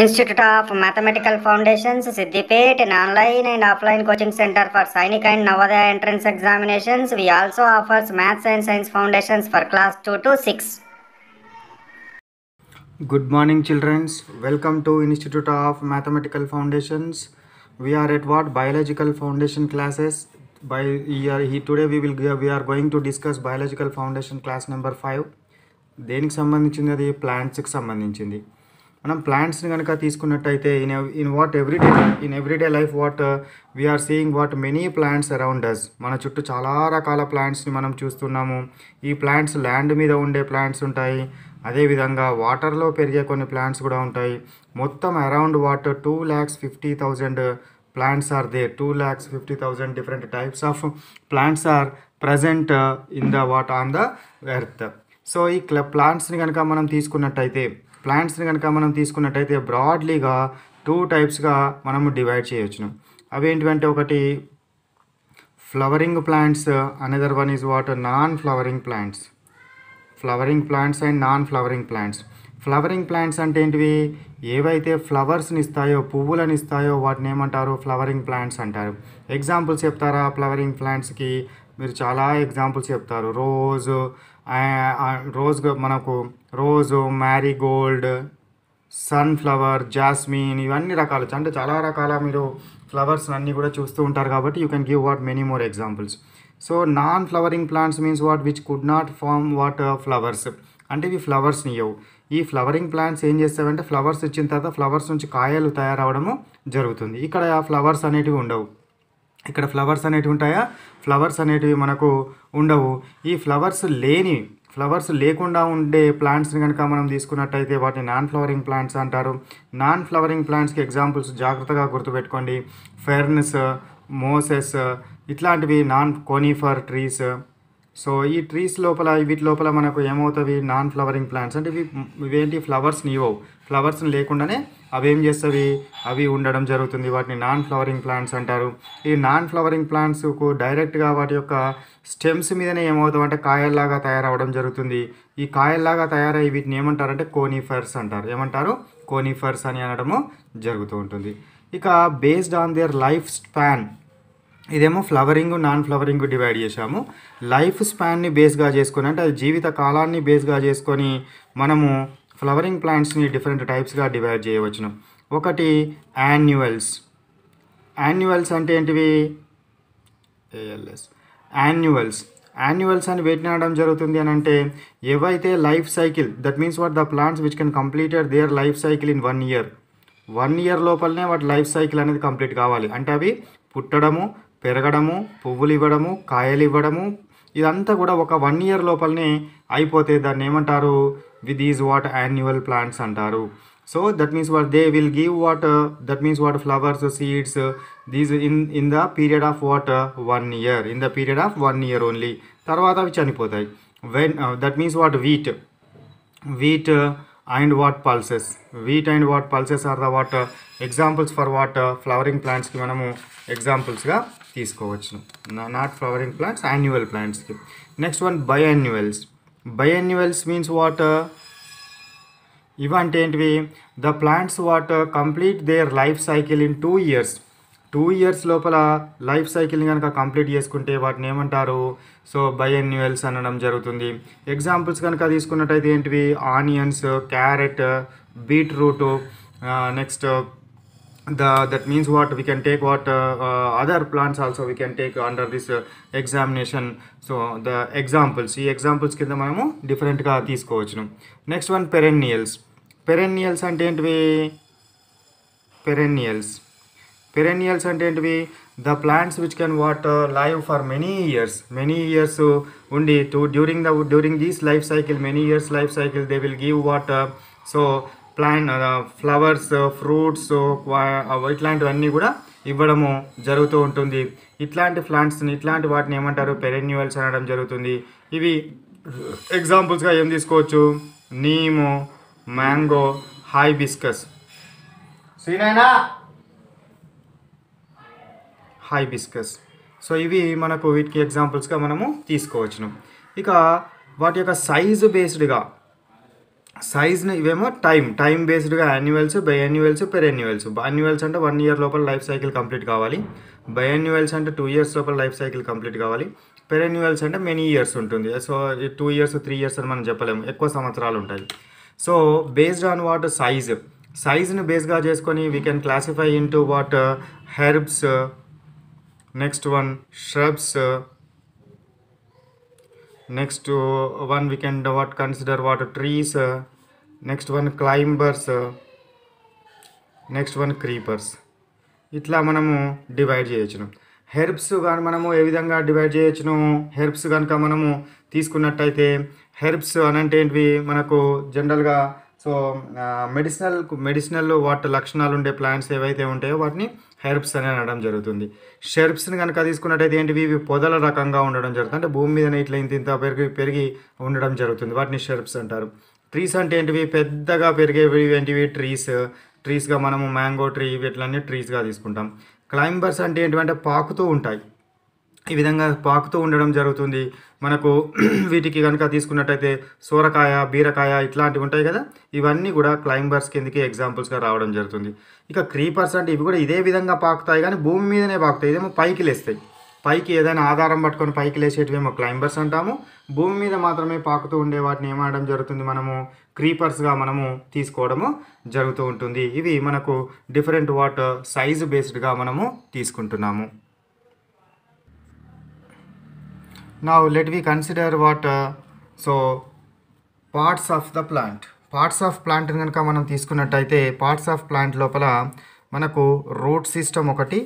institute of mathematical foundations Siddipet in online and offline coaching centre for Sainik and Navodaya entrance examinations we also offers maths and science foundations for class two to six good morning childrens welcome to institute of mathematical foundations we at what biological foundation classes by by year he today will will we are going to discuss biological foundation class number five దేనికి సంబంధించింది అది ప్లాంట్స్కి సంబంధించింది మనం ప్లాంట్స్ని కనుక తీసుకున్నట్టయితే in in what everyday in everyday life what we are seeing what many plants around us మన చుట్టూ చాలా రకాల ప్లాంట్స్ని మనం చూస్తున్నాము ఈ ప్లాంట్స్ ల్యాండ్ మీద ఉండే ప్లాంట్స్ ఉంటాయి అదేవిధంగా వాటర్లో పెరిగే కొన్ని ప్లాంట్స్ కూడా ఉంటాయి మొత్తం around what two lakhs fifty thousand plants are they two lakhs fifty thousand different types of plants are present in the what on the earth so ఈ ప్లాంట్స్ని కనుక మనం తీసుకున్నట్టయితే ప్లాంట్స్ని కనుక మనం తీసుకున్నట్టయితే బ్రాడ్లీగా టూ టైప్స్గా మనము డివైడ్ చేయొచ్చును ఏంటివంటే ఒకటి flowering plants another one is what non flowering plants flowering plants and non flowering plants flowering plants అంటే ఏంటివి ఏవైతే ఫ్లవర్స్ని ఇస్తాయో పువ్వులను ఇస్తాయో వాటిని ఏమంటారు ఫ్లవరింగ్ ప్లాంట్స్ అంటారు ఎగ్జాంపుల్స్ చెప్తారా ఫ్లవరింగ్ ప్లాంట్స్కి మీరు చాలా ఎగ్జాంపుల్స్ చెప్తారు రోజు రోజు మనకు రోజు మ్యారీగోల్డ్ సన్ఫ్లవర్ జాస్మిన్ ఇవన్నీ రకాలు అంటే చాలా రకాల మీరు ఫ్లవర్స్ అన్నీ కూడా చూస్తూ ఉంటారు కాబట్టి you can give what many more examples so non flowering plants means what which could not form what flowers అంటే ఇవి ఫ్లవర్స్ని ఇవ్వవు ఈ ఫ్లవరింగ్ ప్లాంట్స్ ఏం చేస్తావంటే ఫ్లవర్స్ ఇచ్చిన తర్వాత ఫ్లవర్స్ నుంచి కాయలు తయారవడము జరుగుతుంది ఇక్కడ ఫ్లవర్స్ అనేటివి ఉండవు ఇక్కడ ఫ్లవర్స్ అనేటివి ఉంటాయా ఫ్లవర్స్ అనేటివి మనకు ఉండవు ఈ ఫ్లవర్స్ లేని ఫ్లవర్స్ లేకుండా ఉండే ప్లాంట్స్ని కనుక మనం తీసుకున్నట్టయితే వాటిని నాన్ ఫ్లవరింగ్ ప్లాంట్స్ అంటారు నాన్ ఫ్లవరింగ్ ప్లాంట్స్కి ఎగ్జాంపుల్స్ జాగ్రత్తగా గుర్తుపెట్టుకోండి ఫెర్న్స్ మోసెస్ ఇట్లాంటివి నాన్ కోనిఫర్ ట్రీస్ సో ఈ ట్రీస్ లోపల వీటి లోపల మనకు ఏమవుతుంది నాన్ ఫ్లవరింగ్ ప్లాంట్స్ అంటే ఇవి ఇవేంటి ఫ్లవర్స్ని ఇవ్వవు ఫ్లవర్స్ని లేకుండానే అవి ఏం చేస్తుంది అవి ఉండడం జరుగుతుంది వాటిని నాన్ ఫ్లవరింగ్ ప్లాంట్స్ అంటారు ఈ నాన్ ఫ్లవరింగ్ ప్లాంట్స్కు డైరెక్ట్గా వాటి యొక్క స్టెమ్స్ మీదనే అంటే కాయల్లాగా తయారవడం జరుగుతుంది ఈ కాయల్లాగా తయారై వీటిని ఏమంటారంటే కోనిఫర్స్ అంటారు ఏమంటారు కోనిఫర్స్ అని అనడము జరుగుతూ ఉంటుంది ఇక based on their life span ఇదేమో ఫ్లవరింగ్ నాన్ ఫ్లవరింగ్ డివైడ్ చేశాము లైఫ్ స్పాన్ని బేస్గా చేసుకొని అంటే అది జీవిత కాలాన్ని బేస్గా చేసుకొని మనము ఫ్లవరింగ్ ప్లాంట్స్ని డిఫరెంట్ టైప్స్గా డివైడ్ చేయవచ్చును ఒకటి యాన్యువల్స్ యాన్యువల్స్ అంటే ఏంటివి ఏఎల్ఎస్ యాన్యువల్స్ యాన్యువల్స్ అని వేటిని అనడం జరుగుతుంది అని అంటే ఏవైతే life cycle that means what the plants which can completed their life cycle in one year one year లోపలనే వాటి లైఫ్ సైకిల్ అనేది కంప్లీట్ కావాలి అంటే అవి పుట్టడము పెరగడము పువ్వులు ఇవ్వడము కాయలు ఇవ్వడము ఇదంతా కూడా ఒక వన్ ఇయర్ లోపలనే అయిపోతే దాన్ని ఏమంటారు with is what annual plants అంటారు so that means what they will give what that means what flowers seeds these in in the period of what one year in the period of one year only తర్వాత అవి చనిపోతాయి when that means what wheat wheat and what pulses wheat and what pulses are the what examples for what flowering ప్లాంట్స్కి మనము ఎగ్జాంపుల్స్గా తీసుకోవచ్చును not flowering plants annual ప్లాంట్స్కి next one biannuals biannuals means what ఇవంటే ఏంటివి the plants what complete their life cycle in two years two years లోపల life cycle కనుక complete చేసుకుంటే వాటిని ఏమంటారు సో బయాన్యువల్స్ అనడం జరుగుతుంది ఎగ్జాంపుల్స్ కనుక తీసుకున్నట్టయితే ఏంటివి onions carrot beetroot next the that means what we can take what uh, uh, other plants also we can take under this uh, examination so the examples see examples kind of different ka coach no next one perennials perennials and ain't we perennials perennials and ain't we the plants which can what live for many years many years so undi to during the during this life cycle many years life cycle they will give what so plant flowers fruits ఇట్లాంటివన్నీ కూడా ఇవ్వడము జరుగుతూ ఉంటుంది ఇట్లాంటి ప్లాంట్స్ని ఇట్లాంటి వాటిని ఏమంటారు పెరెన్యువల్స్ అనడం జరుగుతుంది ఇవి ఎగ్జాంపుల్స్గా ఏం తీసుకోవచ్చు నీము మ్యాంగో హై బిస్కస్ సీనైనా బిస్కస్ సో ఇవి మనకు వీటికి ఎగ్జాంపుల్స్గా మనము తీసుకోవచ్చును ఇక వాటి యొక్క సైజు బేస్డ్గా సైజ్ని ఇవేమో టైం టైం బేస్డ్గా యాన్యువల్స్ బయాన్యువల్స్ పెర్ యాన్యువల్స్ అంటే వన్ ఇయర్ లోపల లైఫ్ సైకిల్ కంప్లీట్ కావాలి బయాన్యువల్స్ అంటే టూ ఇయర్స్ లోపల లైఫ్ సైకిల్ కంప్లీట్ కావాలి యాన్యువల్స్ అంటే మెనీ ఇయర్స్ ఉంటుంది so two years three years అని మనం చెప్పలేము ఎక్కువ సంవత్సరాలు ఉంటాయి so based on what size సైజ్ని బేస్గా చేసుకొని we can classify into what herbs next one shrubs next one we can what consider what trees next one climbers next one creepers ఇట్లా మనము డివైడ్ చేయొచ్చును హెర్బ్స్ కానీ మనము ఏ విధంగా డివైడ్ చేయొచ్చును హెర్బ్స్ కనుక మనము తీసుకున్నట్టయితే హెర్బ్స్ అనంటే ఏంటివి మనకు జనరల్గా సో మెడిసినల్ మెడిసినల్ వాటి లక్షణాలు ఉండే ప్లాంట్స్ ఏవైతే ఉంటాయో వాటిని హెర్బ్స్ అని అనడం జరుగుతుంది షెర్బ్స్ని కనుక తీసుకున్నట్టయితే ఏంటివి ఇవి పొదల రకంగా ఉండడం జరుగుతుంది అంటే భూమి మీద ఇట్లా ఇంత ఇంత పెరిగి పెరిగి ఉండడం జరుగుతుంది వాటిని షెర్బ్స్ అంటారు ట్రీస్ అంటే ఏంటివి పెద్దగా పెరిగేవి ఏంటివి ట్రీస్ ట్రీస్గా మనము మ్యాంగో ట్రీ వీటిలన్నీ ట్రీస్గా తీసుకుంటాం క్లైంబర్స్ అంటే ఏంటివంటే పాకుతూ ఉంటాయి ఈ విధంగా పాకుతూ ఉండడం జరుగుతుంది మనకు వీటికి కనుక తీసుకున్నట్టయితే సూరకాయ బీరకాయ ఇట్లాంటివి ఉంటాయి కదా ఇవన్నీ కూడా క్లైంబర్స్ కిందకి ఎగ్జాంపుల్స్గా రావడం జరుగుతుంది ఇక క్రీపర్స్ అంటే ఇవి కూడా ఇదే విధంగా పాకుతాయి కానీ భూమి మీదనే పాకుతాయి ఇదేమో పైకి లేస్తాయి పైకి ఏదైనా ఆధారం పట్టుకొని పైకి లేచేటివేమో క్లైంబర్స్ అంటాము భూమి మీద మాత్రమే పాకుతూ ఉండే వాటిని ఏమాయడం జరుగుతుంది మనము క్రీపర్స్గా మనము తీసుకోవడము జరుగుతూ ఉంటుంది ఇవి మనకు డిఫరెంట్ వాటర్ సైజు బేస్డ్గా మనము తీసుకుంటున్నాము now let we consider what uh, so parts of the plant parts of plant కనుక మనం తీసుకున్నట్టయితే పార్ట్స్ ఆఫ్ ప్లాంట్ లోపల మనకు రూట్ సిస్టమ్ ఒకటి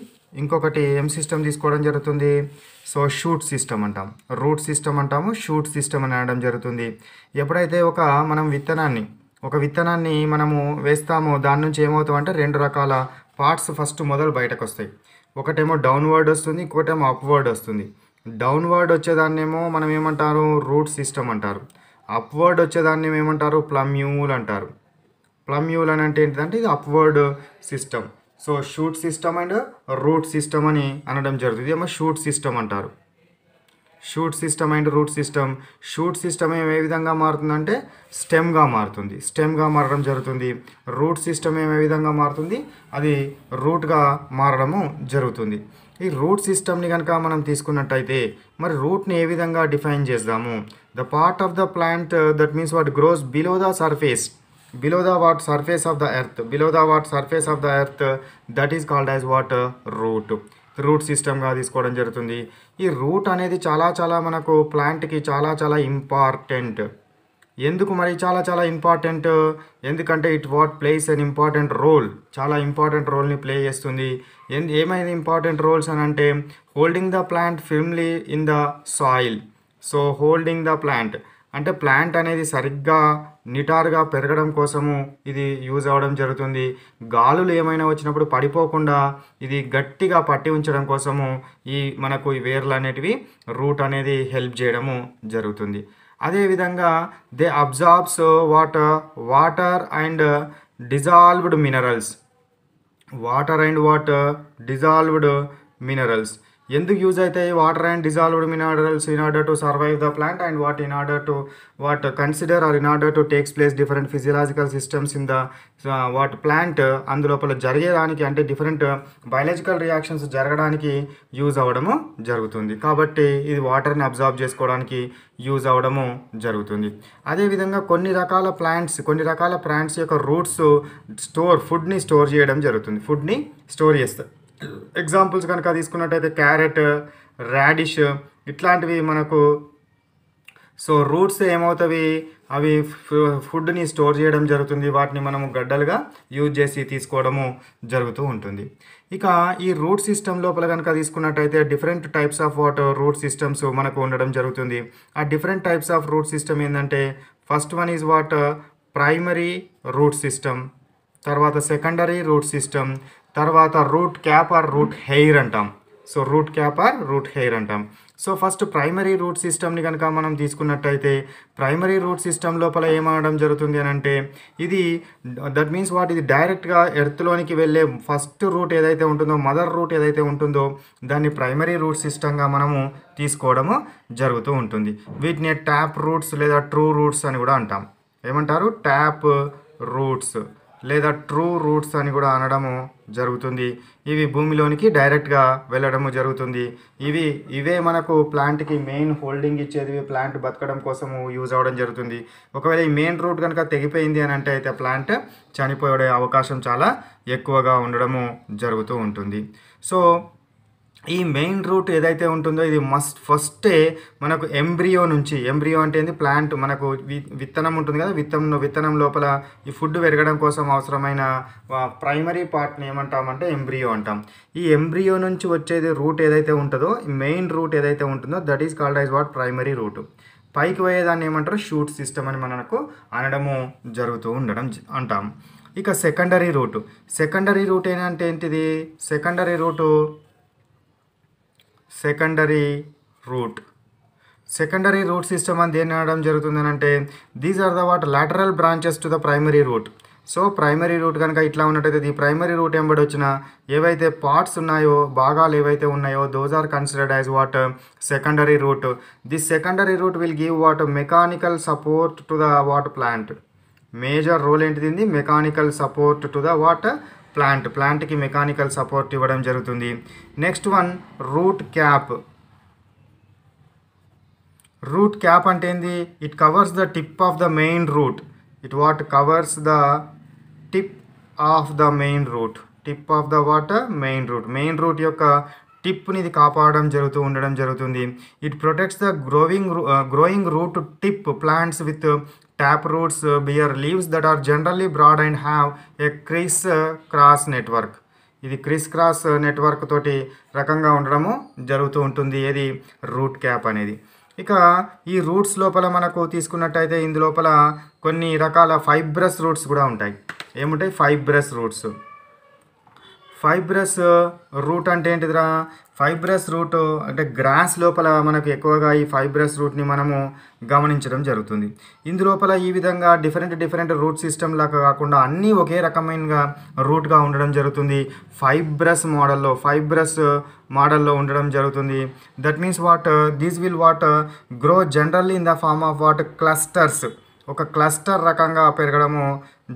ఇంకొకటి ఏం సిస్టమ్ తీసుకోవడం జరుగుతుంది సో షూట్ సిస్టమ్ అంటాం రూట్ సిస్టమ్ అంటాము షూట్ సిస్టమ్ అని అనడం జరుగుతుంది ఎప్పుడైతే ఒక మనం విత్తనాన్ని ఒక విత్తనాన్ని మనము వేస్తామో దాని నుంచి ఏమవుతామంటే రెండు రకాల పార్ట్స్ ఫస్ట్ మొదలు బయటకు వస్తాయి ఒకటేమో డౌన్వర్డ్ వస్తుంది ఇంకోటేమో అప్వర్డ్ వస్తుంది డౌన్వర్డ్ వచ్చేదాన్నేమో మనం ఏమంటారు రూట్ సిస్టమ్ అంటారు అప్వర్డ్ వచ్చేదాన్ని ఏమంటారు ప్లమ్యూల్ అంటారు ప్లమ్యూల్ అని అంటే ఏంటిదంటే ఇది upward system so shoot system and root system అని అనడం జరుగుతుంది ఏమో షూట్ సిస్టమ్ అంటారు shoot system and root system shoot system ఏ విధంగా మారుతుందంటే స్టెమ్గా మారుతుంది స్టెమ్గా మారడం జరుగుతుంది రూట్ సిస్టమ్ ఏ విధంగా మారుతుంది అది రూట్గా మారడము జరుగుతుంది ఈ రూట్ సిస్టమ్ని కనుక మనం తీసుకున్నట్టయితే మరి రూట్ని ఏ విధంగా డిఫైన్ చేద్దాము the part of the plant that means what grows below the surface below the what surface of the earth below the what surface of the earth that is called as what root root సిస్టమ్గా తీసుకోవడం జరుగుతుంది ఈ route అనేది చాలా చాలా మనకు ప్లాంట్కి చాలా చాలా ఇంపార్టెంట్ ఎందుకు మరి చాలా చాలా ఇంపార్టెంట్ ఎందుకంటే it what plays an important role చాలా ఇంపార్టెంట్ రోల్ని ప్లే చేస్తుంది ఏమైనా ఇంపార్టెంట్ రోల్స్ అని అంటే holding the plant firmly in the soil so holding the plant అంటే ప్లాంట్ అనేది సరిగ్గా నిటారుగా పెరగడం కోసము ఇది యూజ్ అవ్వడం జరుగుతుంది గాలులు ఏమైనా వచ్చినప్పుడు పడిపోకుండా ఇది గట్టిగా పట్టి ఉంచడం కోసము ఈ మనకు ఈ వేర్లు అనేటివి రూట్ అనేది హెల్ప్ చేయడము జరుగుతుంది అదేవిధంగా they absorbs water water and dissolved minerals water and water dissolved minerals ఎందుకు యూజ్ అవుతాయి water and dissolved minerals in order to survive the plant and what in order to what consider are in order to takes place different physiological systems in the what plant అందులోపల జరిగేదానికి అంటే different biological reactions జరగడానికి use అవ్వడము జరుగుతుంది కాబట్టి ఇది వాటర్ని absorb చేసుకోవడానికి యూజ్ అవ్వడము జరుగుతుంది అదేవిధంగా కొన్ని రకాల ప్లాంట్స్ కొన్ని రకాల ప్లాంట్స్ యొక్క రూట్స్ స్టోర్ ఫుడ్ని స్టోర్ చేయడం జరుగుతుంది ఫుడ్ని స్టోర్ చేస్తారు ఎగ్జాంపుల్స్ కనుక తీసుకున్నట్టయితే క్యారెట్ రాడిష్ ఇట్లాంటివి మనకు సో రూట్స్ ఏమవుతాయి అవి ఫుడ్ని స్టోర్ చేయడం జరుగుతుంది వాటిని మనము గడ్డలుగా యూజ్ చేసి తీసుకోవడము జరుగుతూ ఉంటుంది ఇక ఈ రూట్ సిస్టమ్ లోపల కనుక తీసుకున్నట్టయితే different types of what root systems మనకు ఉండడం జరుగుతుంది ఆ different types of root system ఏంటంటే first one is what primary root system తర్వాత సెకండరీ రూట్ సిస్టమ్ తర్వాత root cap or root hair అంటాం so root cap or root hair అంటాం so first primary root సిస్టమ్ని కనుక మనం తీసుకున్నట్టయితే ప్రైమరీ రూట్ సిస్టమ్ లోపల ఏమనడం జరుగుతుంది అని అంటే ఇది దట్ మీన్స్ వాట్ ఇది డైరెక్ట్గా ఎర్త్లోనికి వెళ్ళే ఫస్ట్ రూట్ ఏదైతే ఉంటుందో మదర్ రూట్ ఏదైతే ఉంటుందో దాన్ని ప్రైమరీ రూట్ సిస్టమ్గా మనము తీసుకోవడము జరుగుతూ ఉంటుంది వీటిని ట్యాప్ రూట్స్ లేదా ట్రూ రూట్స్ అని కూడా అంటాం ఏమంటారు ట్యాప్ రూట్స్ లేదా ట్రూ రూట్స్ అని కూడా అనడము జరుగుతుంది ఇవి భూమిలోనికి డైరెక్ట్గా వెళ్ళడము జరుగుతుంది ఇవి ఇవే మనకు ప్లాంట్కి మెయిన్ హోల్డింగ్ ఇచ్చేది ప్లాంట్ బతకడం కోసము యూజ్ అవ్వడం జరుగుతుంది ఒకవేళ ఈ మెయిన్ రూట్ కనుక తెగిపోయింది అని అంటే అయితే ప్లాంట్ చనిపోయే అవకాశం చాలా ఎక్కువగా ఉండడము జరుగుతూ ఉంటుంది సో ఈ మెయిన్ రూట్ ఏదైతే ఉంటుందో ఇది మస్ట్ ఫస్టే మనకు ఎంబ్రియో నుంచి ఎంబ్రియో అంటే ఏంది ప్లాంట్ మనకు విత్తనం ఉంటుంది కదా విత్తనం విత్తనం లోపల ఈ ఫుడ్ పెరగడం కోసం అవసరమైన ప్రైమరీ పార్ట్ని ఏమంటామంటే ఎంబ్రియో అంటాం ఈ ఎంబ్రియో నుంచి వచ్చేది రూట్ ఏదైతే ఉంటుందో మెయిన్ రూట్ ఏదైతే ఉంటుందో that is called as what primary root పైకి పోయేదాన్ని ఏమంటారు షూట్ సిస్టమ్ అని మనకు అనడము జరుగుతూ ఉండడం అంటాం ఇక సెకండరీ రూట్ సెకండరీ రూట్ ఏంటంటే ఏంటిది secondary root secondary root secondary root system అని దేని అనడం జరుగుతుంది అంటే these are the what lateral branches to the primary root so primary root కనుక ఇట్లా ఉన్నట్టయితే ఈ ప్రైమరీ రూట్ వెంబడి వచ్చిన ఏవైతే పార్ట్స్ ఉన్నాయో భాగాలు ఏవైతే ఉన్నాయో those are considered as what secondary root this secondary root will give what mechanical support to the what plant major role ఏంటిది mechanical support to the what plant ప్లాంట్కి మెకానికల్ సపోర్ట్ ఇవ్వడం జరుగుతుంది next one root cap root cap అంటే ఏంది it covers the tip of the main root it what covers the tip of the main root tip of the water main root main route యొక్క టిప్ని ఇది కాపాడడం జరుగుతూ ఉండడం జరుగుతుంది it protects the growing growing root tip plants with tap roots bear leaves that are generally broad and have a criss cross network ఇది criss cross network తోటి రకంగా ఉండడము జరుగుతూ ఉంటుంది ఏది రూట్ క్యాప్ అనేది ఇక ఈ రూట్స్ లోపల మనకు తీసుకున్నట్టయితే ఇందులోపల కొన్ని రకాల ఫైబ్రస్ రూట్స్ కూడా ఉంటాయి ఏముంటాయి ఫైబ్రస్ రూట్స్ ఫైబ్రస్ రూట్ అంటే ఏంటిదిరా ఫైబ్రస్ రూట్ అంటే గ్రాస్ లోపల మనకు ఎక్కువగా ఈ ఫైబ్రస్ రూట్ని మనము గమనించడం జరుగుతుంది ఇందులోపల ఈ విధంగా డిఫరెంట్ డిఫరెంట్ రూట్ సిస్టమ్ లాగా కాకుండా అన్నీ ఒకే రకమైన రూట్గా ఉండడం జరుగుతుంది ఫైబ్రస్ మోడల్లో ఫైబ్రస్ మోడల్లో ఉండడం జరుగుతుంది that means what these will what grow generally in the form of what clusters ఒక క్లస్టర్ రకంగా పెరగడము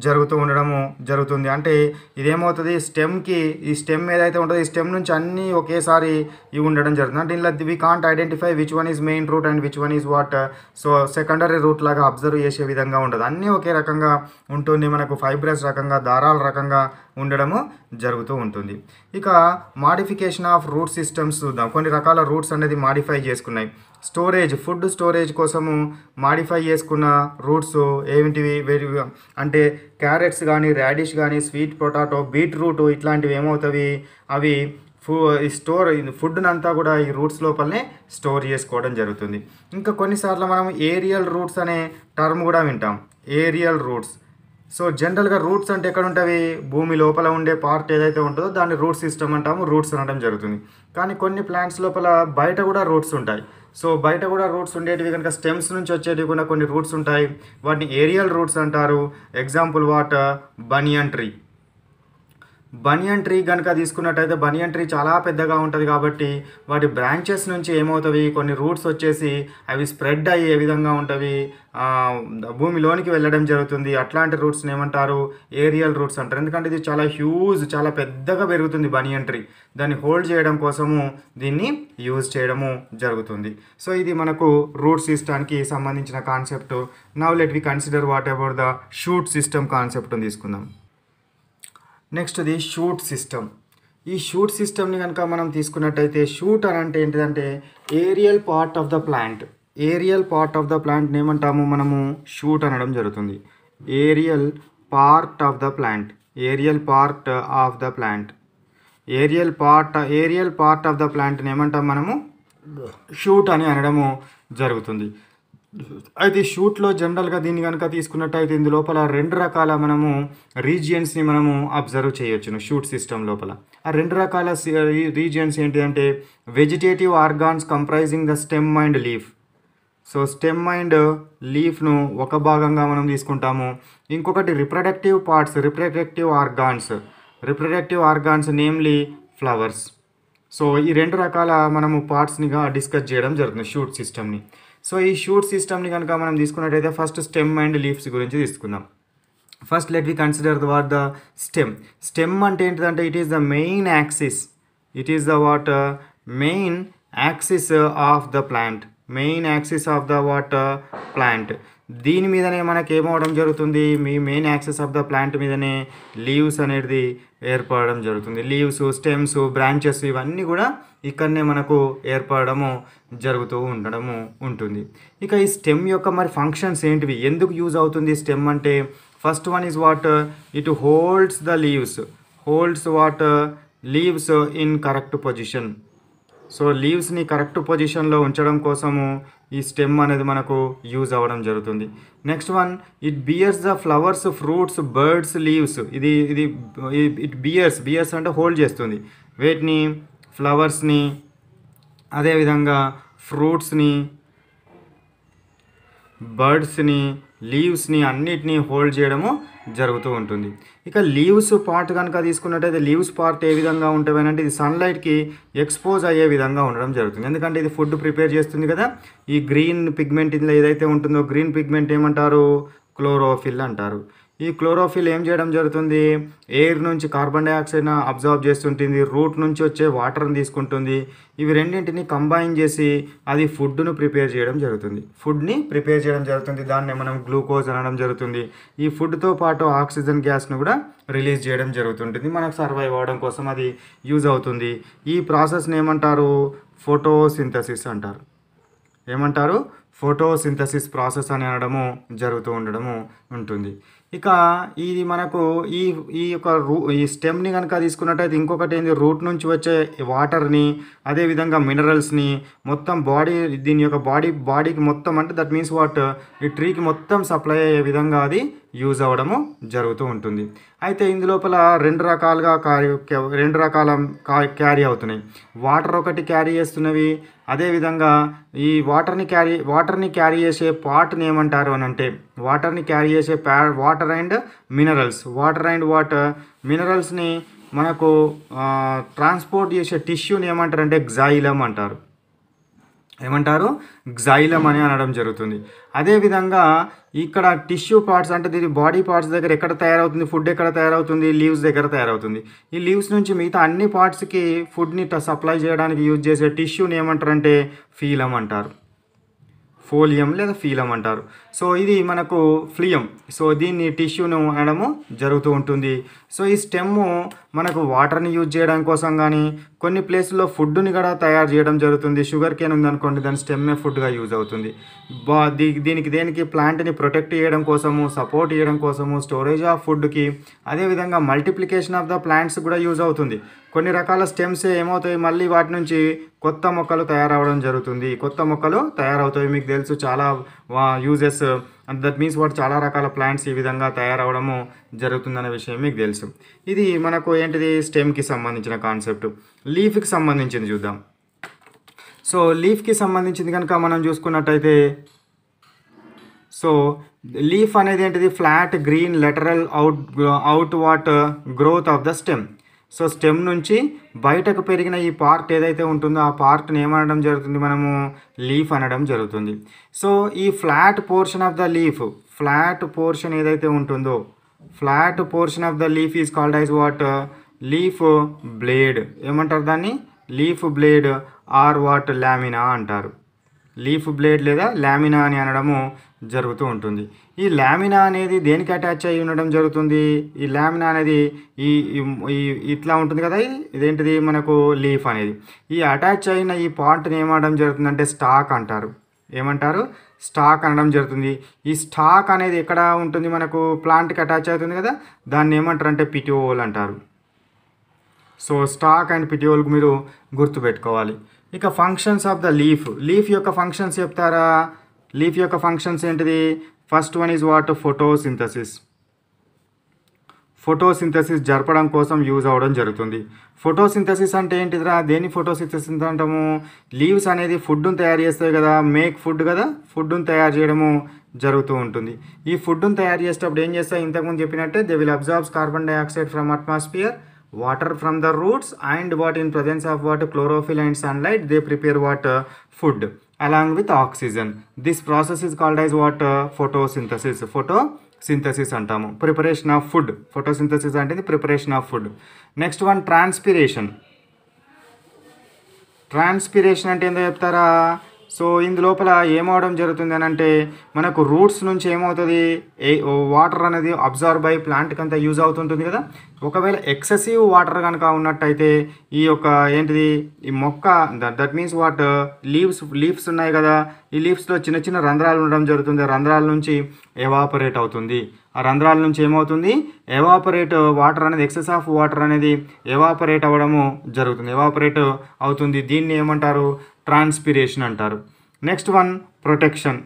జరుగుతూ ఉండడము జరుగుతుంది అంటే ఇదేమవుతుంది స్టెమ్కి ఈ స్టెమ్ ఏదైతే ఉంటుందో ఈ స్టెమ్ నుంచి అన్నీ ఒకేసారి ఇవి ఉండడం జరుగుతుంది అంటే ఇందులో we can't identify which one is main root and which one is what so secondary root లాగా అబ్జర్వ్ చేసే విధంగా ఉండదు అన్నీ ఒకే రకంగా ఉంటుంది మనకు ఫైబ్రస్ రకంగా దారాల రకంగా ఉండడము జరుగుతూ ఉంటుంది ఇక మాడిఫికేషన్ ఆఫ్ రూట్ సిస్టమ్స్ చూద్దాం కొన్ని రకాల రూట్స్ అనేది మాడిఫై చేసుకున్నాయి స్టోరేజ్ ఫుడ్ స్టోరేజ్ కోసము మాడిఫై చేసుకున్న రూట్స్ ఏమిటివి అంటే క్యారెట్స్ కానీ రాడిష్ కానీ స్వీట్ పొటాటో బీట్రూట్ ఇట్లాంటివి ఏమవుతాయి అవి ఫూ ఈ స్టోర్ ఫుడ్ని అంతా కూడా ఈ రూట్స్ లోపలనే స్టోర్ చేసుకోవడం జరుగుతుంది ఇంకా కొన్నిసార్లు మనం ఏరియల్ రూట్స్ అనే టర్మ్ కూడా వింటాం ఏరియల్ రూట్స్ సో జనరల్గా రూట్స్ అంటే ఎక్కడ ఉంటాయి భూమి లోపల ఉండే పార్ట్ ఏదైతే ఉంటుందో దాన్ని రూట్ సిస్టమ్ అంటాము రూట్స్ అనడం జరుగుతుంది కానీ కొన్ని ప్లాంట్స్ లోపల బయట కూడా రూట్స్ ఉంటాయి సో బయట కూడా రూట్స్ ఉండేటివి కనుక స్టెమ్స్ నుంచి వచ్చేటివి కూడా కొన్ని రూట్స్ ఉంటాయి వాటిని ఏరియల్ రూట్స్ అంటారు example what banyan tree banyan tree కనుక తీసుకున్నట్టయితే బనియన్ ట్రీ చాలా పెద్దగా ఉంటుంది కాబట్టి వాటి బ్రాంచెస్ నుంచి ఏమవుతాయి కొన్ని రూట్స్ వచ్చేసి అవి స్ప్రెడ్ అయ్యే విధంగా ఉంటవి భూమిలోనికి వెళ్ళడం జరుగుతుంది అట్లాంటి రూట్స్ని ఏమంటారు ఏరియల్ రూట్స్ అంటారు ఎందుకంటే ఇది చాలా హ్యూజ్ చాలా పెద్దగా పెరుగుతుంది బనియన్ ట్రీ దాన్ని హోల్డ్ చేయడం కోసము దీన్ని యూజ్ చేయడము జరుగుతుంది సో ఇది మనకు రూట్ సిస్టానికి సంబంధించిన concept now let we consider what about the shoot system concept తీసుకుందాం నెక్స్ట్ ది షూట్ సిస్టమ్ ఈ షూట్ సిస్టమ్ని కనుక మనం తీసుకున్నట్టయితే షూట్ అని అంటే ఏంటిదంటే aerial part of the plant aerial part of the ప్లాంట్ని ఏమంటాము మనము షూట్ అనడం జరుగుతుంది aerial part of the plant aerial part of the plant aerial part aerial part of the ప్లాంట్ని ఏమంటాం మనము షూట్ అని అనడము జరుగుతుంది అయితే షూట్లో జనరల్గా దీన్ని కనుక తీసుకున్నట్టయితే ఇందు లోపల రెండు రకాల మనము రీజియన్స్ని మనము అబ్జర్వ్ చేయొచ్చును షూట్ సిస్టమ్ లోపల ఆ రెండు రకాల రీజియన్స్ ఏంటి అంటే vegetative organs comprising the stem and leaf so stem and లీఫ్ను ఒక భాగంగా మనం తీసుకుంటాము ఇంకొకటి reproductive parts reproductive organs reproductive organs namely flowers so ఈ రెండు రకాల మనము పార్ట్స్నిగా డిస్కస్ చేయడం జరుగుతుంది షూట్ సిస్టమ్ని సో ఈ షూట్ సిస్టమ్ని కనుక మనం తీసుకున్నట్టయితే ఫస్ట్ స్టెమ్ అండ్ లీఫ్స్ గురించి తీసుకుందాం first let we consider the what the stem stem అంటే ఏంటిదంటే it is the main axis it is the what main axis of the plant main axis of the what plant దీని మీదనే మనకి ఏమవడం జరుగుతుంది మీ main axis of the plant మీదనే leaves అనేది ఏర్పడడం జరుగుతుంది లీవ్స్ స్టెమ్స్ బ్రాంచెస్ ఇవన్నీ కూడా ఇక్కడనే మనకు ఏర్పడము జరుగుతూ ఉండడము ఉంటుంది ఇక ఈ స్టెమ్ యొక్క మరి ఫంక్షన్స్ ఏంటివి ఎందుకు యూజ్ అవుతుంది స్టెమ్ అంటే first one is what it holds the leaves holds what leaves in correct position so లీవ్స్ని కరెక్ట్ పొజిషన్లో ఉంచడం కోసము ఈ స్టెమ్ అనేది మనకు యూజ్ అవ్వడం జరుగుతుంది next one it bears the flowers fruits birds leaves ఇది ఇది ఇట్ బియర్స్ బియర్స్ అంటే హోల్డ్ చేస్తుంది వీటిని ఫ్లవర్స్ని అదేవిధంగా ఫ్రూట్స్ని బర్డ్స్ని లీవ్స్ని అన్నిటినీ హోల్డ్ చేయడము జరుగుతూ ఉంటుంది ఇక లీవ్స్ పార్ట్ కనుక తీసుకున్నట్టయితే లీవ్స్ పార్ట్ ఏ విధంగా అంటే ఇది సన్లైట్కి ఎక్స్పోజ్ అయ్యే విధంగా ఉండడం జరుగుతుంది ఎందుకంటే ఇది ఫుడ్ ప్రిపేర్ చేస్తుంది కదా ఈ గ్రీన్ పిగ్మెంట్ ఇందులో ఏదైతే ఉంటుందో గ్రీన్ పిగ్మెంట్ ఏమంటారు క్లోరోఫిల్ అంటారు ఈ క్లోరోఫిల్ ఏం చేయడం జరుగుతుంది ఎయిర్ నుంచి కార్బన్ డైఆక్సైడ్ని అబ్జర్వ్ చేస్తుంటుంది రూట్ నుంచి వచ్చే వాటర్ని తీసుకుంటుంది ఇవి రెండింటిని కంబైన్ చేసి అది ఫుడ్ను ప్రిపేర్ చేయడం జరుగుతుంది ఫుడ్ని ప్రిపేర్ చేయడం జరుగుతుంది దాన్ని మనం గ్లూకోజ్ అనడం జరుగుతుంది ఈ ఫుడ్తో పాటు ఆక్సిజన్ గ్యాస్ను కూడా రిలీజ్ చేయడం జరుగుతుంటుంది మనకు సర్వైవ్ అవ్వడం కోసం అది యూజ్ అవుతుంది ఈ ప్రాసెస్ని ఏమంటారు ఫోటోసింథసిస్ అంటారు ఏమంటారు ఫోటోసింథసిస్ ప్రాసెస్ అని అనడము జరుగుతూ ఉండడము ఉంటుంది ఇక ఇది మనకు ఈ ఈ యొక్క రూ ఈ స్టెమ్ని కనుక తీసుకున్నట్టయితే ఇంకొకటి ఏంది రూట్ నుంచి వచ్చే వాటర్ని అదేవిధంగా మినరల్స్ని మొత్తం బాడీ దీని యొక్క బాడీ బాడీకి మొత్తం అంటే దట్ మీన్స్ వాట్ ఈ ట్రీకి మొత్తం సప్లై అయ్యే విధంగా అది యూజ్ అవ్వడము జరుగుతూ ఉంటుంది అయితే ఇందులోపల రెండు రకాలుగా రెండు రకాల క్యారీ అవుతున్నాయి వాటర్ ఒకటి క్యారీ చేస్తున్నవి అదేవిధంగా ఈ వాటర్ని క్యారీ వాటర్ని క్యారీ చేసే పార్ట్ని ఏమంటారు అని అంటే వాటర్ని క్యారీ చేసే ప్యా water and minerals water and water మినరల్స్ని మనకు ట్రాన్స్పోర్ట్ చేసే టిష్యూని ఏమంటారు అంటే గ్జైలం అంటారు ఏమంటారు గ్జైలం అని అనడం జరుగుతుంది అదేవిధంగా ఇక్కడ టిష్యూ పార్ట్స్ అంటే దీని బాడీ పార్ట్స్ దగ్గర ఎక్కడ తయారవుతుంది ఫుడ్ ఎక్కడ తయారవుతుంది లీవ్స్ దగ్గర తయారవుతుంది ఈ లీవ్స్ నుంచి మిగతా అన్ని పార్ట్స్కి ఫుడ్ని సప్లై చేయడానికి యూజ్ చేసే టిష్యూని ఏమంటారంటే ఫీలం అంటారు ఫోలియం లేదా ఫీలం అంటారు సో ఇది మనకు ఫ్లియం సో దీన్ని టిష్యూను అనడము జరుగుతూ ఉంటుంది సో ఈ స్టెమ్ మనకు వాటర్ని యూజ్ చేయడం కోసం కానీ కొన్ని ప్లేసుల్లో ఫుడ్ని కూడా తయారు చేయడం జరుగుతుంది షుగర్ కేన్ ఉందనుకోండి దాని స్టెమ్మే ఫుడ్గా యూజ్ అవుతుంది బా దీనికి దేనికి ప్లాంట్ని ప్రొటెక్ట్ చేయడం కోసము సపోర్ట్ చేయడం కోసము స్టోరేజ్ ఆఫ్ ఫుడ్కి అదేవిధంగా మల్టిప్లికేషన్ ఆఫ్ ద ప్లాంట్స్ కూడా యూజ్ అవుతుంది కొన్ని రకాల స్టెమ్స్ ఏమవుతాయి మళ్ళీ వాటి నుంచి కొత్త మొక్కలు తయారవడం జరుగుతుంది కొత్త మొక్కలు తయారవుతాయి మీకు తెలుసు చాలా యూజెస్ అండ్ దట్ మీన్స్ వాటి చాలా రకాల ప్లాంట్స్ ఈ విధంగా తయారవడము జరుగుతుందనే విషయం మీకు తెలుసు ఇది మనకు ఏంటిది స్టెమ్కి సంబంధించిన కాన్సెప్ట్ లీఫ్కి సంబంధించింది చూద్దాం సో లీఫ్కి సంబంధించింది కనుక మనం చూసుకున్నట్టయితే సో లీఫ్ అనేది ఏంటిది flat green lateral out out what growth of the stem so stem నుంచి బయటకు పెరిగిన ఈ పార్ట్ ఏదైతే ఉంటుందో ఆ పార్ట్ని ఏమనడం జరుగుతుంది మనము లీఫ్ అనడం జరుగుతుంది సో ఈ flat portion of the leaf flat portion ఏదైతే ఉంటుందో flat portion of the leaf is called as what leaf blade ఏమంటారు దాన్ని leaf blade or what lamina అంటారు లీఫ్ బ్లేడ్ లేదా లామినా అని అనడము జరుగుతూ ఉంటుంది ఈ లామినా అనేది దేనికి అటాచ్ అయి ఉండడం జరుగుతుంది ఈ లామినా అనేది ఈ ఇట్లా ఉంటుంది కదా ఇదేంటిది మనకు లీఫ్ అనేది ఈ అటాచ్ అయిన ఈ ఏమడం జరుగుతుంది జరుగుతుందంటే స్టాక్ అంటారు ఏమంటారు స్టాక్ అనడం జరుగుతుంది ఈ స్టాక్ అనేది ఎక్కడ ఉంటుంది మనకు ప్లాంట్కి అటాచ్ అవుతుంది కదా దాన్ని ఏమంటారు అంటే పిటిఓల్ అంటారు సో స్టాక్ అండ్ పిటిఓల్కి మీరు గుర్తుపెట్టుకోవాలి ఇక functions of the leaf leaf యొక్క ఫంక్షన్స్ చెప్తారా లీఫ్ యొక్క ఫంక్షన్స్ ఏంటిది first one is what photosynthesis photosynthesis జరపడం కోసం యూజ్ అవ్వడం జరుగుతుంది ఫోటోసింథసిస్ అంటే ఏంటిదిరా దేని ఫోటోసింథసిస్ అంటాము లీవ్స్ అనేది ఫుడ్ను తయారు చేస్తాయి కదా మేక్ ఫుడ్ కదా ఫుడ్ను తయారు చేయడము జరుగుతూ ఉంటుంది ఈ ఫుడ్ను తయారు చేసేటప్పుడు ఏం చేస్తాయి ఇంతకుముందు చెప్పినట్టే they will absorbs carbon dioxide from atmosphere water from the roots and what in presence of what chlorophyll and sunlight they prepare what uh, food along with oxygen this process is called as what uh, photosynthesis photosynthesis అంటాము preparation of food photosynthesis అంటే preparation of food next one transpiration transpiration అంటే ఏందో చెప్తారా so ఇందులోపల ఏమవడం జరుగుతుంది అని అంటే మనకు roots నుంచి ఏమవుతుంది ఏ వాటర్ అనేది అబ్జార్బ్ అయ్యి ప్లాంట్కి అంతా యూజ్ అవుతుంటుంది కదా ఒకవేళ ఎక్సెసివ్ వాటర్ కనుక ఉన్నట్టయితే ఈ యొక్క ఏంటిది ఈ మొక్క that means what leaves leaves ఉన్నాయి కదా ఈ లీవ్స్లో చిన్న చిన్న రంధ్రాలు ఉండడం జరుగుతుంది రంధ్రాల నుంచి ఎవాపరేట్ అవుతుంది ఆ రంధ్రాల నుంచి ఏమవుతుంది ఎవాపరేట్ వాటర్ అనేది ఎక్సెస్ ఆఫ్ వాటర్ అనేది ఎవాపరేట్ అవ్వడము జరుగుతుంది ఎవాపరేట్ అవుతుంది దీన్ని ఏమంటారు ట్రాన్స్పిరేషన్ అంటారు నెక్స్ట్ వన్ ప్రొటెక్షన్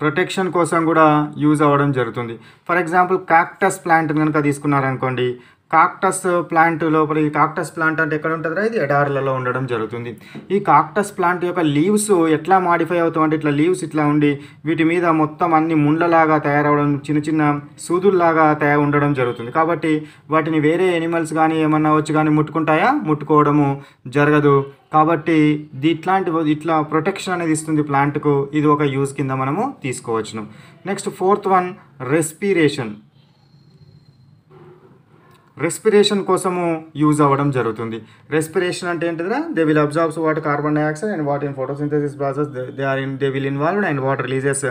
ప్రొటెక్షన్ కోసం కూడా యూజ్ అవ్వడం జరుగుతుంది ఫర్ ఎగ్జాంపుల్ కాక్టస్ ప్లాంట్ కనుక తీసుకున్నారనుకోండి కాక్టస్ ప్లాంట్ లోపల ఈ కాక్టస్ ప్లాంట్ అంటే ఎక్కడ ఉంటుందిరా ఇది ఎడారులలో ఉండడం జరుగుతుంది ఈ కాక్టస్ ప్లాంట్ యొక్క లీవ్స్ ఎట్లా మాడిఫై అవుతామంటే ఇట్లా లీవ్స్ ఇట్లా ఉండి వీటి మీద మొత్తం అన్ని ముండ్లలాగా తయారవడం చిన్న చిన్న సూదుల్లాగా తయారు ఉండడం జరుగుతుంది కాబట్టి వాటిని వేరే ఎనిమల్స్ కానీ ఏమన్నా వచ్చి కానీ ముట్టుకుంటాయా ముట్టుకోవడము జరగదు కాబట్టి ఇట్లాంటి ఇట్లా ప్రొటెక్షన్ అనేది ఇస్తుంది ప్లాంట్కు ఇది ఒక యూజ్ కింద మనము తీసుకోవచ్చును next fourth one respiration respiration కోసము యూజ్ అవ్వడం జరుగుతుంది రెస్పిరేషన్ అంటే ఏంటిదిరా they will absorbs what carbon dioxide and what in photosynthesis process they are in they will involved and what releases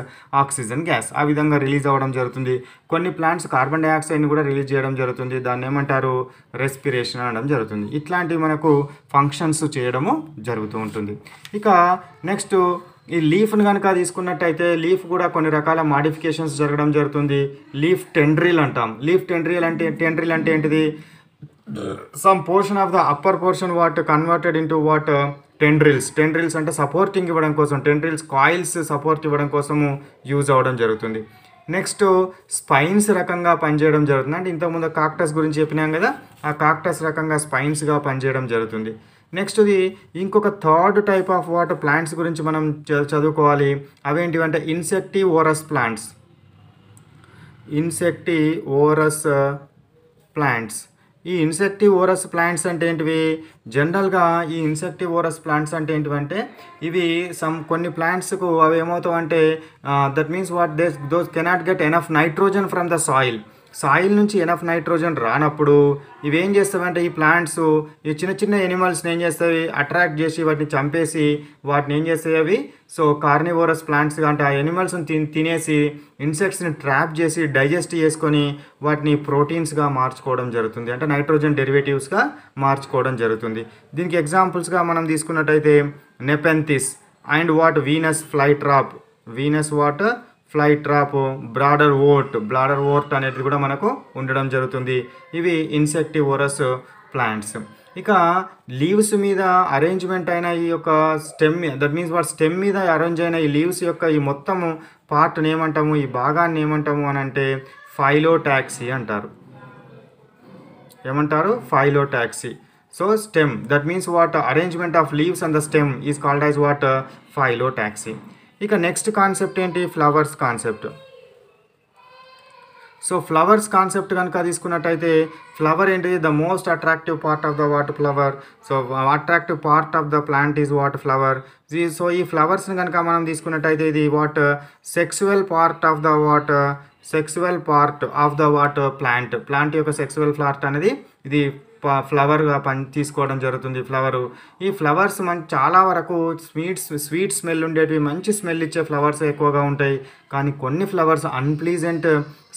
oxygen gas ఆ విధంగా రిలీజ్ అవ్వడం జరుగుతుంది కొన్ని ప్లాంట్స్ కార్బన్ డైఆక్సైడ్ని కూడా రిలీజ్ చేయడం జరుగుతుంది దాన్ని ఏమంటారు రెస్పిరేషన్ అనడం జరుగుతుంది ఇట్లాంటివి మనకు ఫంక్షన్స్ చేయడము జరుగుతూ ఉంటుంది ఇక నెక్స్ట్ ఈ లీఫ్ని కనుక తీసుకున్నట్టయితే లీఫ్ కూడా కొన్ని రకాల మాడిఫికేషన్స్ జరగడం జరుగుతుంది లీఫ్ టెండ్రిల్ అంటాం లీఫ్ టెండ్రిల్ అంటే టెండ్రిల్ అంటే ఏంటిది some portion of the upper portion what converted into what tendrils tendrils అంటే సపోర్టింగ్ ఇవ్వడం కోసం టెండ్రిల్స్ కాయిల్స్ సపోర్ట్ ఇవ్వడం కోసము యూజ్ అవ్వడం జరుగుతుంది నెక్స్ట్ స్పైన్స్ రకంగా పనిచేయడం జరుగుతుంది అంటే ఇంతకుముందు కాక్టస్ గురించి చెప్పినాం కదా ఆ కాక్టస్ రకంగా స్పైన్స్గా పనిచేయడం జరుగుతుంది నెక్స్ట్ ఇది ఇంకొక third type of water plants గురించి మనం చదువుకోవాలి అంటే insectivorous plants insectivorous plants ఈ ఇన్సెక్టివ్ ఓరస్ ప్లాంట్స్ అంటే ఏంటివి జనరల్గా ఈ ఇన్సెక్టివ్ ఓరస్ ప్లాంట్స్ అంటే ఏంటివంటే ఇవి సమ్ కొన్ని ప్లాంట్స్కు అవి ఏమవుతావు అంటే that means what does those cannot get enough nitrogen from the soil soil నుంచి ఎనఫ్ నైట్రోజన్ రానప్పుడు ఇవేం చేస్తావంటే ఈ ప్లాంట్స్ ఈ చిన్న చిన్న ఎనిమల్స్ని ఏం చేస్తాయి అట్రాక్ట్ చేసి వాటిని చంపేసి వాటిని ఏం చేస్తాయి అవి సో కార్నివోరస్ ప్లాంట్స్ అంటే ఆ ఎనిమల్స్ని తిని తినేసి ఇన్సెక్ట్స్ని ట్రాప్ చేసి డైజెస్ట్ చేసుకొని వాటిని ప్రోటీన్స్గా మార్చుకోవడం జరుగుతుంది అంటే నైట్రోజన్ డెరివేటివ్స్గా మార్చుకోవడం జరుగుతుంది దీనికి ఎగ్జాంపుల్స్గా మనం తీసుకున్నట్టయితే Nepenthes and what Venus flytrap Venus what fly trap bladderwort bladderwort అనేది కూడా మనకు ఉండడం జరుగుతుంది ఇవి ఇన్సెక్టివోరస్ ప్లాంట్స్ ఇక లీవ్స్ మీద అరేంజ్మెంట్ అయిన ఈ యొక్క స్టెమ్ దట్ మీన్స్ వాటి స్టెమ్ మీద అరేంజ్ అయిన ఈ లీవ్స్ యొక్క ఈ మొత్తము పార్ట్ని ఏమంటాము ఈ భాగాన్ని ఏమంటాము అని అంటే ఫైలోటాక్సీ అంటారు ఏమంటారు phyllotaxy so stem that means what arrangement of leaves and the stem is called as what phyllotaxy ఇక నెక్స్ట్ కాన్సెప్ట్ ఏంటి flowers concept so flowers concept కనుక తీసుకున్నట్టయితే ఫ్లవర్ ఏంటిది the most attractive part of the water flower so attractive part of the plant is water flower so ఈ ఫ్లవర్స్ని కనుక మనం తీసుకున్నట్టయితే ఇది what sexual part of the water sexual part of the water plant plant యొక్క sexual ఫ్లార్ట్ అనేది ఇది ఫ్లవర్గా పని తీసుకోవడం జరుగుతుంది ఫ్లవరు ఈ ఫ్లవర్స్ మన చాలా వరకు స్వీట్స్ స్వీట్ స్మెల్ ఉండేటివి మంచి స్మెల్ ఇచ్చే ఫ్లవర్స్ ఎక్కువగా ఉంటాయి కానీ కొన్ని ఫ్లవర్స్ అన్ప్లీజెంట్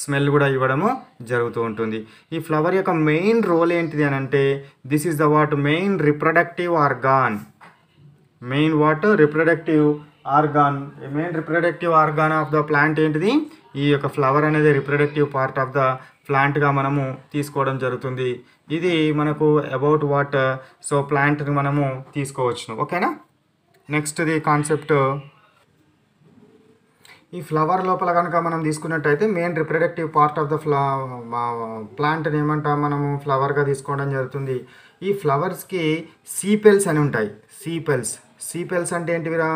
స్మెల్ కూడా ఇవ్వడము జరుగుతూ ఉంటుంది ఈ ఫ్లవర్ యొక్క మెయిన్ రోల్ ఏంటిది అని అంటే this is the what main reproductive organ main what reproductive organ main reproductive organ of the plant ఏంటిది ఈ యొక్క ఫ్లవర్ అనేది రిప్రొడక్టివ్ పార్ట్ ఆఫ్ ద ప్లాంట్గా మనము తీసుకోవడం జరుగుతుంది ఇది మనకు అబౌట్ వాట్ సో ప్లాంట్ని మనము తీసుకోవచ్చును ఓకేనా నెక్స్ట్ ది కాన్సెప్ట్ ఈ ఫ్లవర్ లోపల కనుక మనం తీసుకున్నట్టయితే main reproductive part of the ఫ్లా ప్లాంట్ని ఏమంటాం మనము ఫ్లవర్గా తీసుకోవడం జరుగుతుంది ఈ ఫ్లవర్స్కి సీపెల్స్ అని ఉంటాయి సీపెల్స్ సీపెల్స్ అంటే ఏంటివిరా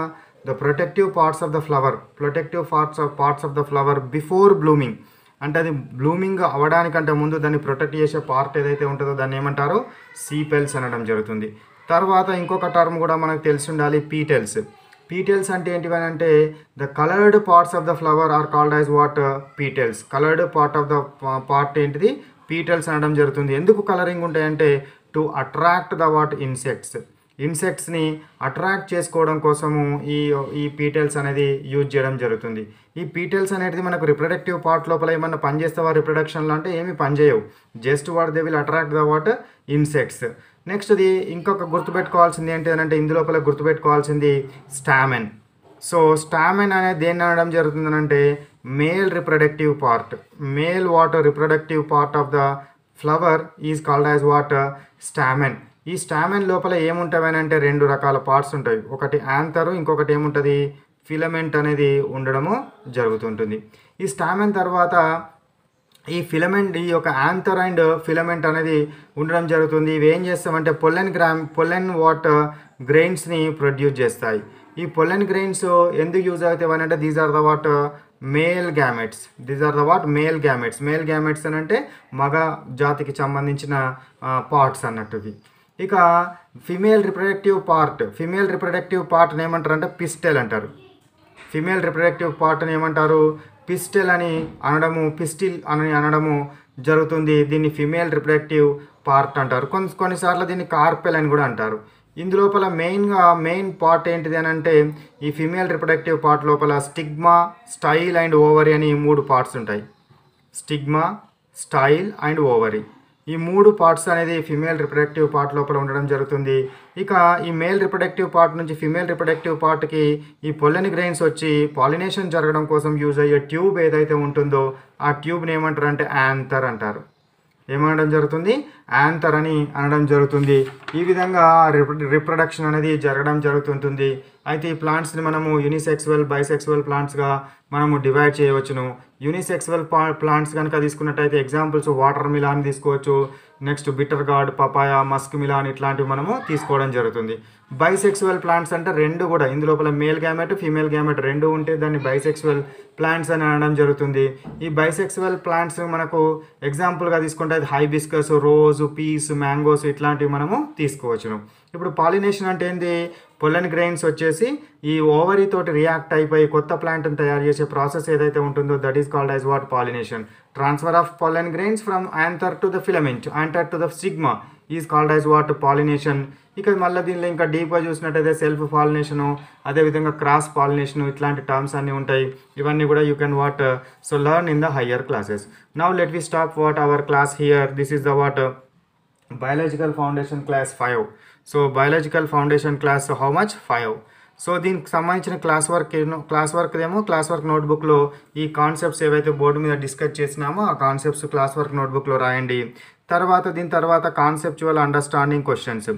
the protective parts of the flower protective parts of parts of the flower before blooming అంటే అది బ్లూమింగ్ అవ్వడానికంటే ముందు దాన్ని ప్రొటెక్ట్ చేసే పార్ట్ ఏదైతే ఉంటుందో దాన్ని ఏమంటారు సీపెల్స్ అనడం జరుగుతుంది తర్వాత ఇంకొక టర్మ్ కూడా మనకు తెలిసి ఉండాలి పీటెల్స్ పీటెల్స్ అంటే అని అంటే the coloured parts of the flower are called as what petals coloured part of the part ఏంటిది పీటెల్స్ అనడం జరుగుతుంది ఎందుకు కలరింగ్ ఉంటాయంటే to attract the what insects ఇన్సెక్ట్స్ని అట్రాక్ట్ చేసుకోవడం కోసము ఈ ఈ పీటెల్స్ అనేది యూజ్ చేయడం జరుగుతుంది ఈ పీటెల్స్ అనేది మనకు రిప్రొడక్టివ్ పార్ట్ లోపల ఏమన్నా వారు రిప్రొడక్షన్లో అంటే ఏమీ పనిచేయవు just what they will attract the what insects ఇది ఇంకొక గుర్తుపెట్టుకోవాల్సింది ఏంటి అంటే ఇందులోపల గుర్తుపెట్టుకోవాల్సింది స్టామెన్ సో స్టామెన్ అనేది దేన్ని అనడం అంటే male reproductive part male water reproductive part of the flower is called as what stamen ఈ స్టామెన్ లోపల ఏముంటాయని అంటే రెండు రకాల పార్ట్స్ ఉంటాయి ఒకటి యాంతరు ఇంకొకటి ఏముంటుంది ఫిలమెంట్ అనేది ఉండడము జరుగుతుంటుంది ఈ స్టామెన్ తర్వాత ఈ ఫిలమెంట్ ఈ యొక్క యాంతర్ అండ్ ఫిలమెంట్ అనేది ఉండడం జరుగుతుంది ఇవి ఏం చేస్తామంటే పొల్లెన్ గ్రామ్ పొల్లెన్ వాట్ గ్రెయిన్స్ని ప్రొడ్యూస్ చేస్తాయి ఈ పొల్లెన్ గ్రెయిన్స్ ఎందుకు యూజ్ అవుతాయి అని అంటే these are the what male gametes these are the what male gametes male gametes అని అంటే మగ జాతికి సంబంధించిన పార్ట్స్ అన్నట్టువి ఇక female reproductive part female reproductive పార్ట్ని ఏమంటారు అంటే పిస్టెల్ అంటారు ఫిమేల్ రిప్రొడక్టివ్ పార్ట్ని ఏమంటారు పిస్టెల్ అని అనడము పిస్టిల్ అని అనడము జరుగుతుంది దీన్ని ఫిమేల్ రిప్రొడక్టివ్ పార్ట్ అంటారు కొన్ని కొన్నిసార్లు దీన్ని కార్పెల్ అని కూడా అంటారు ఇందులోపల మెయిన్గా మెయిన్ పార్ట్ ఏంటిది అని అంటే ఈ ఫిమేల్ రిప్రొడక్టివ్ పార్ట్ లోపల స్టిగ్మా స్టైల్ అండ్ ఓవరీ అని మూడు పార్ట్స్ ఉంటాయి స్టిగ్మా స్టైల్ అండ్ ఓవరీ ఈ మూడు పార్ట్స్ అనేది ఫిమేల్ రిప్రొడక్టివ్ పార్ట్ లోపల ఉండడం జరుగుతుంది ఇక ఈ మేల్ రిప్రొడక్టివ్ పార్ట్ నుంచి ఫిమేల్ రిప్రొడక్టివ్ పార్ట్కి ఈ పొల్లని గ్రెయిన్స్ వచ్చి పాలినేషన్ జరగడం కోసం యూజ్ అయ్యే ట్యూబ్ ఏదైతే ఉంటుందో ఆ ట్యూబ్ని ఏమంటారు అంటే యాంతర్ అంటారు ఏమనడం జరుగుతుంది యాంతర్ అని అనడం జరుగుతుంది ఈ విధంగా రిప్రొడక్షన్ అనేది జరగడం జరుగుతుంటుంది అయితే ఈ ప్లాంట్స్ని మనము యూనిసెక్స్వల్ బైసెక్స్వల్ ప్లాంట్స్గా మనము డివైడ్ చేయవచ్చును యూనిసెక్స్వల్ ప్లాంట్స్ కనుక తీసుకున్నట్టయితే ఎగ్జాంపుల్స్ వాటర్ మిలాన్ తీసుకోవచ్చు next bitter gourd papaya muskmelon ఇట్లాంటివి మనము తీసుకోవడం జరుగుతుంది బైసెక్సువల్ ప్లాంట్స్ అంటే రెండు కూడా ఇందులోపల మేల్ గ్యామెట్ ఫీమేల్ గ్యామెట్ రెండు ఉంటే దాన్ని బైసెక్సువల్ ప్లాంట్స్ అని అనడం జరుగుతుంది ఈ బైసెక్సువల్ ప్లాంట్స్ మనకు ఎగ్జాంపుల్గా తీసుకుంటే అది హైబిస్కస్ రోజ్ పీస్ మ్యాంగోస్ ఇట్లాంటివి మనము తీసుకోవచ్చును ఇప్పుడు పాలినేషన్ అంటే ఏంది పొలన్ గ్రెయిన్స్ వచ్చేసి ఈ ఓవరీ తోటి రియాక్ట్ అయిపోయి కొత్త ప్లాంట్ని తయారు చేసే ప్రాసెస్ ఏదైతే ఉంటుందో that is called as what pollination transfer of pollen grains from anther to the filament anther to the stigma is called as what pollination ఇక మళ్ళీ దీనిలో ఇంకా డీప్గా చూసినట్టయితే సెల్ఫ్ పాలినేషను అదేవిధంగా క్రాస్ పాలినేషను ఇట్లాంటి టర్మ్స్ అన్నీ ఉంటాయి ఇవన్నీ కూడా you can what so learn in the higher classes now let we stop what our class here this is the what biological foundation class five so biological foundation class how much five so దీనికి సంబంధించిన class work class work ఏమో class work నోట్బుక్లో ఈ concepts ఏవైతే board మీద discuss చేసినామో ఆ concepts class work నోట్బుక్లో రాయండి తర్వాత దీని తర్వాత కాన్సెప్చువల్ అండర్స్టాండింగ్ క్వశ్చన్స్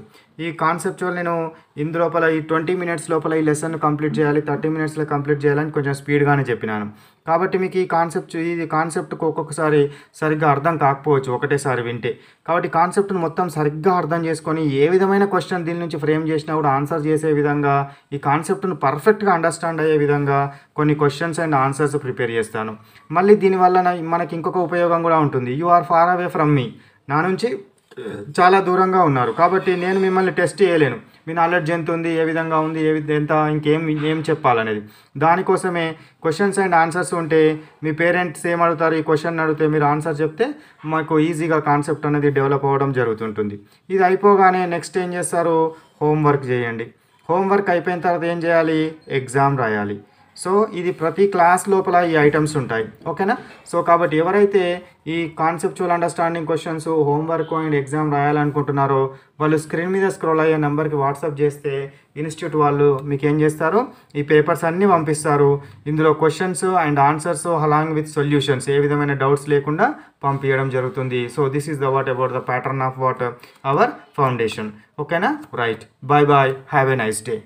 ఈ కాన్సెప్చువల్ నేను ఇందు లోపల ఈ ట్వంటీ మినిట్స్ లోపల ఈ లెసన్ కంప్లీట్ చేయాలి థర్టీ మినిట్స్లో కంప్లీట్ చేయాలని కొంచెం స్పీడ్గానే చెప్పినాను కాబట్టి మీకు ఈ కాన్సెప్ట్ ఈ కాన్సెప్ట్కి ఒక్కొక్కసారి సరిగ్గా అర్థం కాకపోవచ్చు ఒకటేసారి వింటే కాబట్టి కాన్సెప్ట్ను మొత్తం సరిగ్గా అర్థం చేసుకొని ఏ విధమైన క్వశ్చన్ దీని నుంచి ఫ్రేమ్ చేసినా కూడా ఆన్సర్ చేసే విధంగా ఈ కాన్సెప్ట్ను పర్ఫెక్ట్గా అండర్స్టాండ్ అయ్యే విధంగా కొన్ని క్వశ్చన్స్ అండ్ ఆన్సర్స్ ప్రిపేర్ చేస్తాను మళ్ళీ దీనివల్ల మనకి ఇంకొక ఉపయోగం కూడా ఉంటుంది you are far away from me నా నుంచి చాలా దూరంగా ఉన్నారు కాబట్టి నేను మిమ్మల్ని టెస్ట్ చేయలేను మీ నాలెడ్జ్ ఎంత ఉంది ఏ విధంగా ఉంది ఏ ఎంత ఇంకేం ఏం చెప్పాలనేది దానికోసమే క్వశ్చన్స్ అండ్ ఆన్సర్స్ ఉంటే మీ పేరెంట్స్ ఏం అడుగుతారు ఈ క్వశ్చన్ అడిగితే మీరు ఆన్సర్ చెప్తే మాకు ఈజీగా కాన్సెప్ట్ అనేది డెవలప్ అవ్వడం జరుగుతుంటుంది ఇది అయిపోగానే నెక్స్ట్ ఏం చేస్తారు హోంవర్క్ చేయండి హోంవర్క్ అయిపోయిన తర్వాత ఏం చేయాలి ఎగ్జామ్ రాయాలి సో ఇది ప్రతి క్లాస్ లోపల ఈ ఐటమ్స్ ఉంటాయి ఓకేనా సో కాబట్టి ఎవరైతే ఈ conceptual understanding questions homework and exam రాయాలనుకుంటున్నారో వాళ్ళు స్క్రీన్ మీద స్క్రోల్ అయ్యే నెంబర్కి వాట్సాప్ చేస్తే ఇన్స్టిట్యూట్ వాళ్ళు మీకు ఏం చేస్తారు ఈ పేపర్స్ అన్నీ పంపిస్తారు ఇందులో questions and answers along with solutions ఏ విధమైన డౌట్స్ లేకుండా పంపించడం జరుగుతుంది so this is the what about the pattern of what our foundation ఓకేనా right bye bye have a nice day